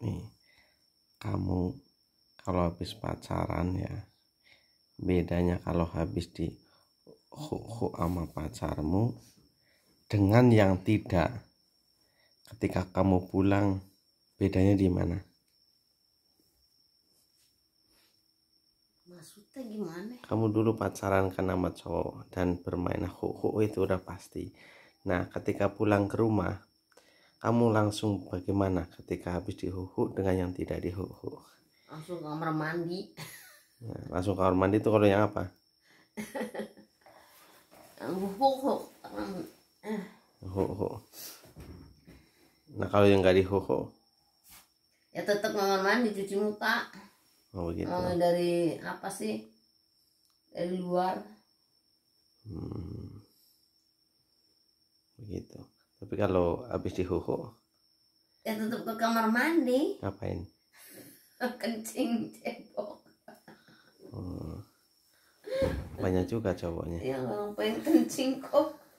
nih kamu kalau habis pacaran ya bedanya kalau habis di huk sama pacarmu dengan yang tidak ketika kamu pulang bedanya di mana maksudnya gimana kamu dulu pacaran karena sama cowok dan bermain huk huk itu udah pasti nah ketika pulang ke rumah kamu langsung bagaimana ketika habis dihukuk dengan yang tidak dihukuk langsung kamar mandi nah, langsung kamar mandi itu kalau yang apa hukuk nah kalau yang nggak dihukuk ya tetap kamar mandi cuci muka oh, begitu. Mau eh, dari apa sih dari luar hmm. begitu tapi kalau habis dihuhu ya tutup ke kamar mandi ngapain kencing cebok hmm. banyak juga cowoknya ya ngapain kencing kok